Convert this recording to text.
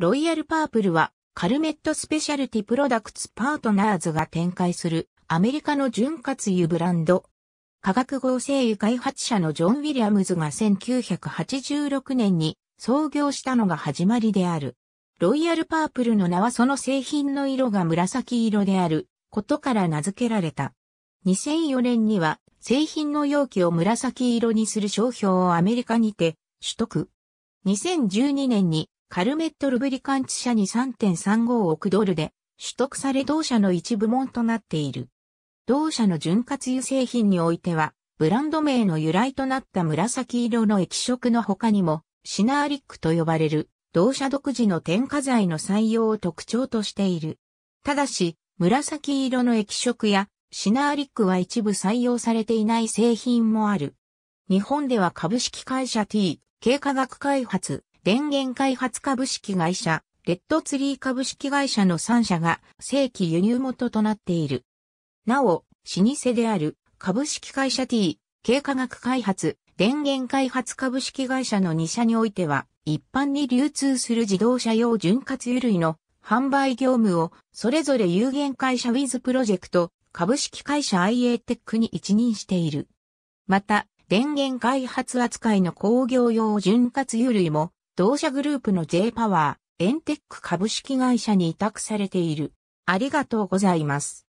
ロイヤルパープルはカルメットスペシャルティプロダクツパートナーズが展開するアメリカの潤滑油ブランド。化学合成油開発者のジョン・ウィリアムズが1986年に創業したのが始まりである。ロイヤルパープルの名はその製品の色が紫色であることから名付けられた。2004年には製品の容器を紫色にする商標をアメリカにて取得。2012年にカルメット・ルブリカンツ社に3.35億ドルで取得され同社の一部門となっている。同社の潤滑油製品においては、ブランド名の由来となった紫色の液色の他にも、シナーリックと呼ばれる、同社独自の添加剤の採用を特徴としている。ただし、紫色の液色やシナーリックは一部採用されていない製品もある。日本では株式会社 T、経化学開発、電源開発株式会社、レッドツリー株式会社の3社が正規輸入元となっている。なお、老舗である株式会社 T、経化学開発、電源開発株式会社の2社においては、一般に流通する自動車用潤滑油類の販売業務を、それぞれ有限会社ウィズプロジェクト、株式会社 IA テックに一任している。また、電源開発扱いの工業用潤滑油類も、同社グループの J パワー、エンテック株式会社に委託されている。ありがとうございます。